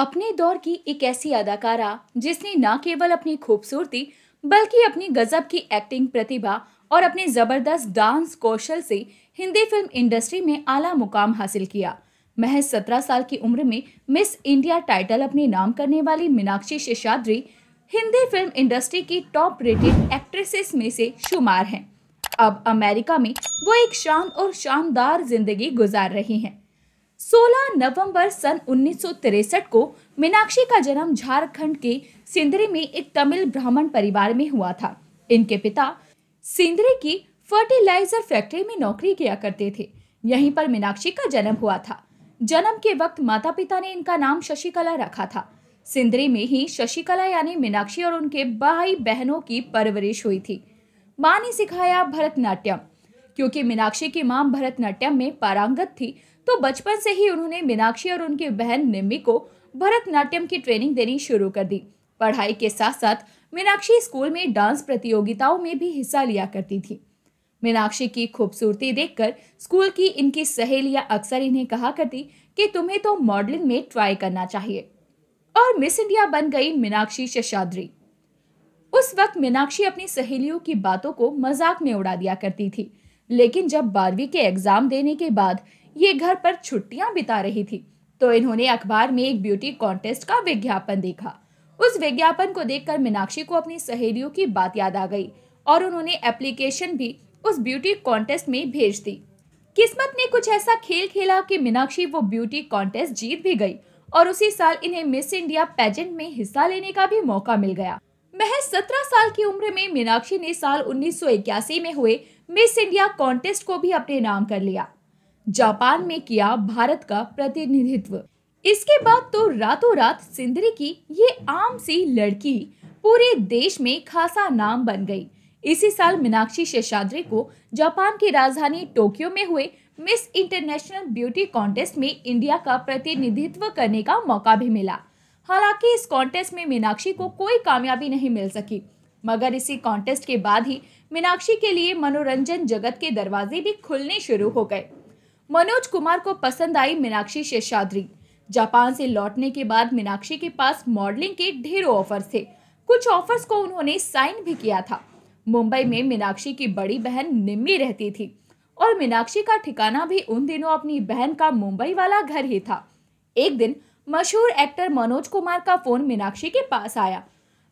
अपने दौर की एक ऐसी अदाकारा जिसने न केवल अपनी खूबसूरती बल्कि अपनी गजब की एक्टिंग प्रतिभा और अपने ज़बरदस्त डांस कौशल से हिंदी फिल्म इंडस्ट्री में आला मुकाम हासिल किया महज सत्रह साल की उम्र में मिस इंडिया टाइटल अपने नाम करने वाली मीनाक्षी शेषाद्री हिंदी फिल्म इंडस्ट्री की टॉप रेटेड एक्ट्रेसेस में से शुमार हैं अब अमेरिका में वो एक शांत और शानदार जिंदगी गुजार रही हैं 16 नवंबर सन उन्नीस को मीनाक्षी का जन्म झारखंड के सिंदरी में एक तमिल ब्राह्मण परिवार में हुआ था इनके पिता सिंदरी की फर्टिलाइजर फैक्ट्री में नौकरी किया करते थे यहीं पर मीनाक्षी का जन्म हुआ था जन्म के वक्त माता पिता ने इनका नाम शशिकला रखा था सिंदरी में ही शशिकला यानी मीनाक्षी और उनके भाई बहनों की परवरिश हुई थी माँ ने सिखाया भरतनाट्यम क्योंकि मीनाक्षी की मां भरतनाट्यम में पारंगत थी तो बचपन से ही उन्होंने मीनाक्षी और उनकी बहन निम्मी को भरतनाट्यम की ट्रेनिंग देनी शुरू कर दी पढ़ाई के साथ साथ मीनाक्षी स्कूल में डांस प्रतियोगिताओं में भी हिस्सा लिया करती थी मीनाक्षी की खूबसूरती देखकर स्कूल की इनकी सहेलियां अक्सर इन्हें कहा करती कि तुम्हें तो मॉडलिंग में ट्राई करना चाहिए और मिस इंडिया बन गई मीनाक्षी शशाद्री उस वक्त मीनाक्षी अपनी सहेलियों की बातों को मजाक में उड़ा दिया करती थी लेकिन जब बारहवीं के एग्जाम देने के बाद ये घर पर छुट्टियां बिता रही थी तो इन्होंने अखबार में एक ब्यूटी कॉन्टेस्ट का विज्ञापन देखा उस विज्ञापन को देखकर मीनाक्षी को अपनी सहेलियों की बात याद आ गई और उन्होंने एप्लीकेशन भी उस ब्यूटी कॉन्टेस्ट में भेज दी किस्मत ने कुछ ऐसा खेल खेला कि मीनाक्षी वो ब्यूटी कॉन्टेस्ट जीत भी गई और उसी साल इन्हें मिस इंडिया पेजेंट में हिस्सा लेने का भी मौका मिल गया महज सत्रह साल की उम्र में मीनाक्षी ने साल उन्नीस में हुए मिस इंडिया कॉन्टेस्ट को भी अपने नाम कर लिया जापान में किया भारत का प्रतिनिधित्व इसके बाद तो रातों रात सिंदरी की ये आम सी लड़की पूरे देश में खासा नाम बन गई इसी साल मीनाक्षी शेषाद्री को जापान की राजधानी टोक्यो में हुए मिस इंटरनेशनल ब्यूटी कॉन्टेस्ट में इंडिया का प्रतिनिधित्व करने का मौका भी मिला हालांकि इस कॉन्टेस्ट में मीनाक्षी को कोई कामयाबी नहीं मिल सकी मगर इसी कॉन्टेस्ट के बाद ही मीनाक्षी के लिए मनोरंजन जगत के दरवाजे भी खुलने शुरू हो गए मनोज कुमार को पसंद आई मीनाक्षी शेषाद्री जापान से लौटने के बाद मीनाक्षी के पास मॉडलिंग के ढेरों ऑफर्स थे कुछ ऑफर्स को उन्होंने साइन भी किया था मुंबई में मीनाक्षी की बड़ी बहन निम्मी रहती थी और मीनाक्षी का ठिकाना भी उन दिनों अपनी बहन का मुंबई वाला घर ही था एक दिन मशहूर एक्टर मनोज कुमार का फ़ोन मीनाक्षी के पास आया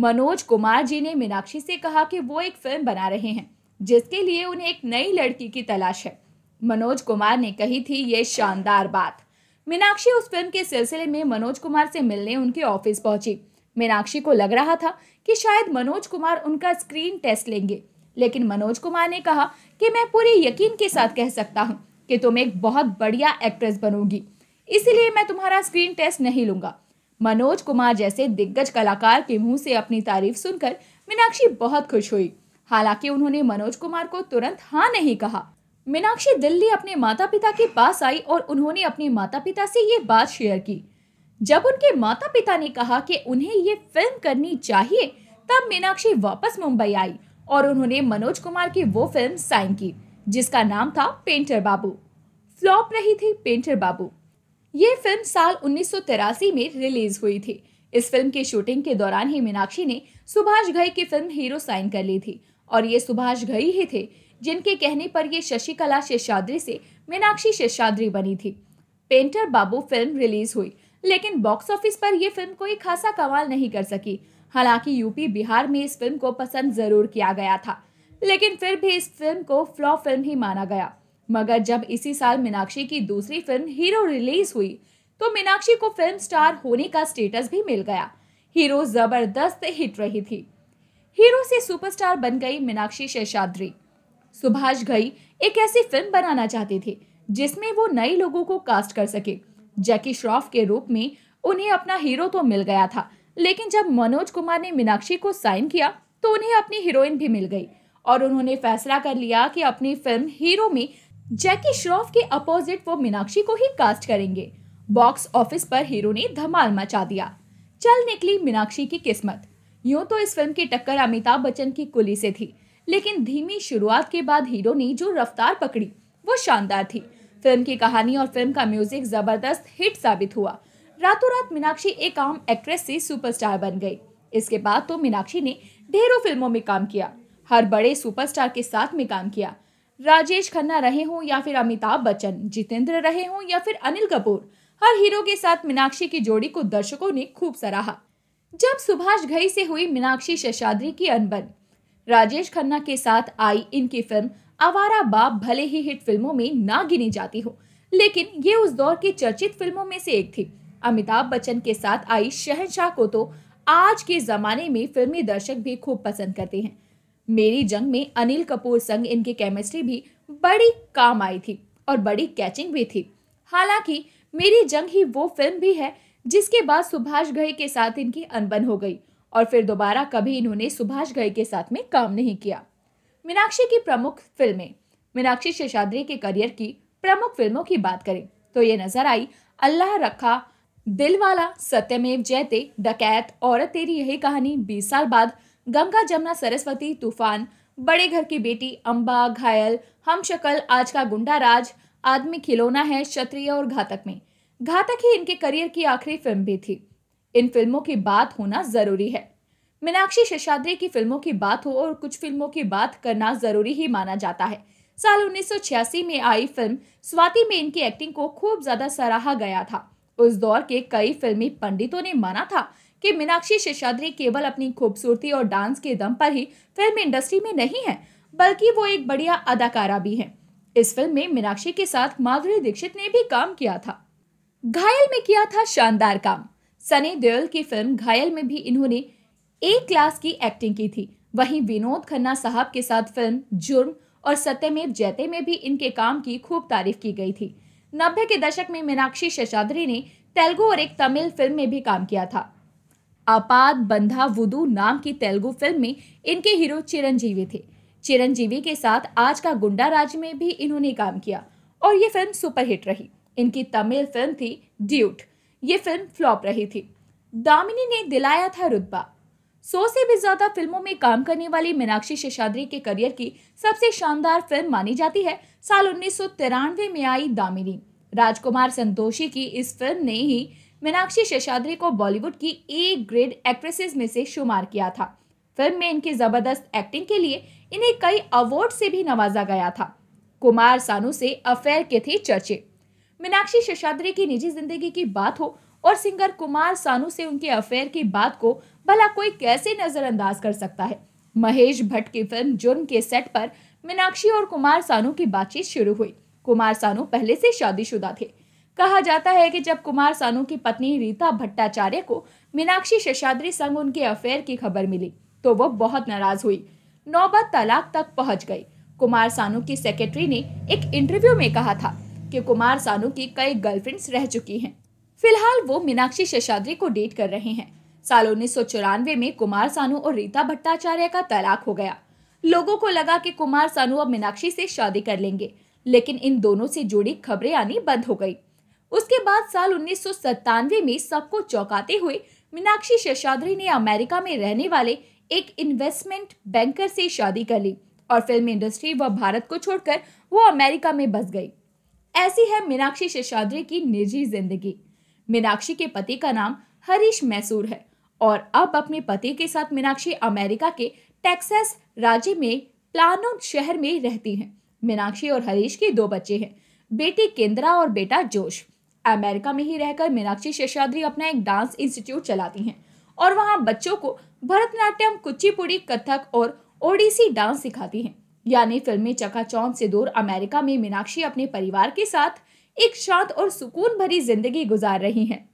मनोज कुमार जी ने मीनाक्षी से कहा कि वो एक फिल्म बना रहे हैं जिसके लिए उन्हें एक नई लड़की की तलाश है मनोज कुमार ने कही थी ये शानदार बात मीनाक्षी उस फिल्म के सिलसिले में मनोज कुमार से मिलने उनके ऑफिस पहुंची मीनाक्षी को लग रहा था कि शायद मनोज कुमार उनका स्क्रीन टेस्ट लेंगे लेकिन मनोज कुमार ने कहा कि मैं पूरे यकीन के साथ कह सकता हूँ कि तुम एक बहुत बढ़िया एक्ट्रेस बनोगी इसलिए मैं तुम्हारा स्क्रीन टेस्ट नहीं लूंगा मनोज कुमार जैसे दिग्गज कलाकार के मुंह से अपनी तारीफ सुनकर मीनाक्षी बहुत खुश हुई हालांकि उन्होंने मनोज कुमार को तुरंत हाँ नहीं कहा मीनाक्षी दिल्ली अपने माता पिता के पास आई और उन्होंने अपने माता पिता से ये बात शेयर की जब उनके माता पिता ने कहा कि उन्हें ये फिल्म करनी चाहिए तब मीनाक्षी वापस मुंबई आई और उन्होंने मनोज कुमार की वो फिल्म साइन की जिसका नाम था पेंटर बाबू फ्लॉप रही थी पेंटर बाबू ये फिल्म साल उन्नीस में रिलीज हुई थी इस फिल्म की शूटिंग के दौरान ही मीनाक्षी ने सुभाष घई की फिल्म हीरो साइन कर ली थी और ये सुभाष घई ही थे जिनके कहने पर ये शशिकला शेषाद्री से मीनाक्षी शेषाद्री बनी थी पेंटर बाबू फिल्म रिलीज हुई लेकिन बॉक्स ऑफिस पर यह फिल्म कोई खासा कमाल नहीं कर सकी हालांकि यूपी बिहार में इस फिल्म को पसंद जरूर किया गया था लेकिन फिर भी इस फिल्म को फ्लॉ फिल्म ही माना गया मगर जब इसी साल मीनाक्षी की दूसरी फिल्म हीरो रिलीज हुई तो मीनाक्षी को फिल्म स्टार होने का स्टेटस भी मिल गया हीरो जबरदस्त हिट रही थी हीरो से सुपरस्टार बन गई मीनाक्षी शेषाद्री सुभाष घई एक ऐसी फिल्म बनाना चाहते थे जिसमें वो नए लोगों को कास्ट कर सके जैकी श्रॉफ के रूप में उन्हें अपना हीरो तो मिल गया था लेकिन जब मनोज कुमार ने मीनाक्षी को साइन किया तो उन्हें अपनी हीरोइन भी मिल गई और उन्होंने फैसला कर लिया कि अपनी फिल्म हीरो में जैकी श्रॉफ के अपोजिट वो मीनाक्षी को ही कास्ट करेंगे बॉक्स ऑफिस पर हीरो ने धमाल मचा दिया चल निकली मीनाक्षी की किस्मत यूं तो इस फिल्म की टक्कर अमिताभ बच्चन की कुली से थी लेकिन धीमी शुरुआत के बाद हीरो ने जो रफ्तार पकड़ी वो शानदार थी फिल्म की कहानी और फिल्म का म्यूजिक जबरदस्त हिट साबित हुआ रातों रात मीनाक्षी एक आम एक्ट्रेस से सुपरस्टार बन गई इसके बाद तो मीनाक्षी ने ढेरों फिल्मों में काम किया हर बड़े सुपरस्टार के साथ में काम किया राजेश खन्ना रहे हों या फिर अमिताभ बच्चन जितेंद्र रहे हों या फिर अनिल कपूर हर हीरो के साथ मीनाक्षी की जोड़ी को दर्शकों ने खूब सराहा जब सुभाष घई से हुई मीनाक्षी शेषाद्री की अनबन राजेश खन्ना के साथ आई इनकी फिल्म आवारा बाप भले ही हिट फिल्मों में ना गिनी जाती हो लेकिन ये उस दौर की चर्चित फिल्मों में से एक थी अमिताभ बच्चन के साथ आई शहनशाह को तो आज के जमाने में फिल्मी दर्शक भी खूब पसंद करते हैं मेरी जंग में अनिल कपूर संग इनकी केमिस्ट्री भी बड़ी काम आई थी और बड़ी कैचिंग भी थी हालांकि मेरी जंग ही वो फिल्म भी है जिसके बाद सुभाष घई के साथ इनकी अनबन हो गई और फिर दोबारा कभी इन्होंने सुभाष घई के साथ में काम नहीं किया मीनाक्षी की प्रमुख फिल्में मीनाक्षी शेषाद्री के करियर की प्रमुख फिल्मों की बात करें तो ये नजर आई अल्लाह रखा दिलवाला सत्यमेव जयते डकैत औरत तेरी यही कहानी 20 साल बाद गंगा जमुना सरस्वती तूफान बड़े घर की बेटी अम्बा घायल हम शकल आज का गुंडा राज आदमी खिलौना है क्षत्रिय और घातक में घातक ही इनके करियर की आखिरी फिल्म भी थी इन फिल्मों की बात होना जरूरी है मीनाक्षी शेषाद्री की फिल्मों की बात हो और कुछ फिल्मों की बात करना जरूरी ही माना जाता है साल उन्नीस में आई फिल्म स्वाति में इनकी एक्टिंग को खूब ज्यादा सराहा गया था उस दौर के कई फिल्मी पंडितों ने माना था कि मीनाक्षी शेषाद्री केवल अपनी खूबसूरती और डांस के दम पर ही फिल्म इंडस्ट्री में नहीं है बल्कि वो एक बढ़िया अदाकारा भी है इस फिल्म में मीनाक्षी के साथ माधुरी दीक्षित ने भी काम किया था घायल में किया था शानदार काम सनी देओल की फिल्म घायल में भी इन्होंने एक क्लास की एक्टिंग की थी वहीं विनोद खन्ना साहब के साथ फिल्म जुर्म और सत्यमेव जयते में भी इनके काम की खूब तारीफ की गई थी नब्बे के दशक में मीनाक्षी शेषाद्री ने तेलुगु और एक तमिल फिल्म में भी काम किया था आपात बंधा वुदू नाम की तेलुगु फिल्म में इनके हीरो चिरंजीवी थे चिरंजीवी के साथ आज का गुंडा राज में भी इन्होंने काम किया और ये फिल्म सुपरहिट रही इनकी तमिल फिल्म थी ड्यूट ये फिल्म फ्लॉप रही थी दामिनी ने दिलाया था रुतबा सौ से भी ज्यादा फिल्मों में काम करने वाली मीनाक्षी शेषाद्री के करियर की सबसे शानदार फिल्म मानी जाती है साल उन्नीस में आई दामिनी राजकुमार संतोषी की इस फिल्म ने ही मीनाक्षी शेषाद्री को बॉलीवुड की ए ग्रेड एक्ट्रेसेस में से शुमार किया था फिल्म में इनकी जबरदस्त एक्टिंग के लिए इन्हें कई अवार्ड से भी नवाजा गया था कुमार सानू से अफेयर के थे चर्चे मीनाक्षी शेषाद्री की निजी जिंदगी की बात हो और सिंगर कुमार सानू से उनके अफेयर की बात को भला कोई कैसे नजरअंदाज कर सकता है महेश भट्ट की फिल्म जुर्म के सेट पर मीनाक्षी और कुमार सानू की बातचीत शुरू हुई कुमार सानू पहले से शादीशुदा थे कहा जाता है कि जब कुमार सानू की पत्नी रीता भट्टाचार्य को मीनाक्षी शेषाद्री संग उनके अफेयर की खबर मिली तो वो बहुत नाराज हुई नौबत तलाक तक पहुंच गई कुमार सानू की सेक्रेटरी ने एक इंटरव्यू में कहा था कि कुमार सानू की कई गर्लफ्रेंड्स रह चुकी हैं फिलहाल वो मीनाक्षी शेषाद्री को डेट कर रहे हैं साल उन्नीस में कुमार सानू और रीता भट्टाचार्य का तलाक हो गया लोगों को लगा कि कुमार सानू अब मीनाक्षी से शादी कर लेंगे लेकिन इन दोनों से जुड़ी खबरें आनी बंद हो गई उसके बाद साल उन्नीस में सबको चौंकाते हुए मीनाक्षी शेषाद्री ने अमेरिका में रहने वाले एक इन्वेस्टमेंट बैंकर से शादी कर ली और फिल्म इंडस्ट्री व भारत को छोड़कर वो अमेरिका में बस गई ऐसी है मीनाक्षी शेषाद्री की निजी जिंदगी मीनाक्षी के पति का नाम हरीश मैसूर है और अब अपने पति के साथ मीनाक्षी अमेरिका के टेक्सास राज्य में प्लानो शहर में रहती हैं मीनाक्षी और हरीश के दो बच्चे हैं बेटी केंद्रा और बेटा जोश अमेरिका में ही रहकर मीनाक्षी शेषाद्री अपना एक डांस इंस्टीट्यूट चलाती हैं और वहाँ बच्चों को भरतनाट्यम कुचिपुड़ी कथक और ओडिसी डांस सिखाती हैं यानी फिल्मी चकाचौंध से दूर अमेरिका में मीनाक्षी अपने परिवार के साथ एक शांत और सुकून भरी जिंदगी गुजार रही हैं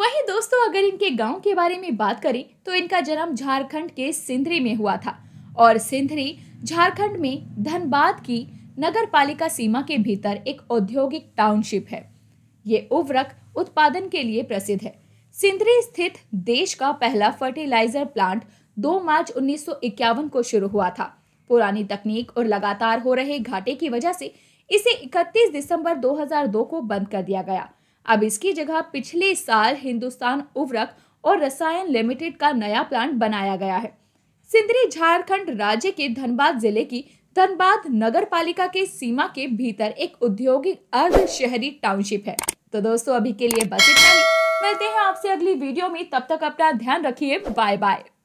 वहीं दोस्तों अगर इनके गांव के बारे में बात करें तो इनका जन्म झारखंड के सिंधरी में हुआ था और सिंधरी झारखंड में धनबाद की नगर पालिका सीमा के भीतर एक औद्योगिक टाउनशिप है ये उर्वरक उत्पादन के लिए प्रसिद्ध है सिंदरी स्थित देश का पहला फर्टिलाइजर प्लांट 2 मार्च 1951 को शुरू हुआ था पुरानी तकनीक और लगातार हो रहे घाटे की वजह से इसे 31 दिसंबर 2002 को बंद कर दिया गया अब इसकी जगह पिछले साल हिंदुस्तान उर्वरक और रसायन लिमिटेड का नया प्लांट बनाया गया है सिंदरी झारखंड राज्य के धनबाद जिले की धनबाद नगर पालिका के सीमा के भीतर एक औद्योगिक अर्ध शहरी टाउनशिप है तो दोस्तों अभी के लिए बस इतना ही मिलते हैं आपसे अगली वीडियो में तब तक अपना ध्यान रखिए बाय बाय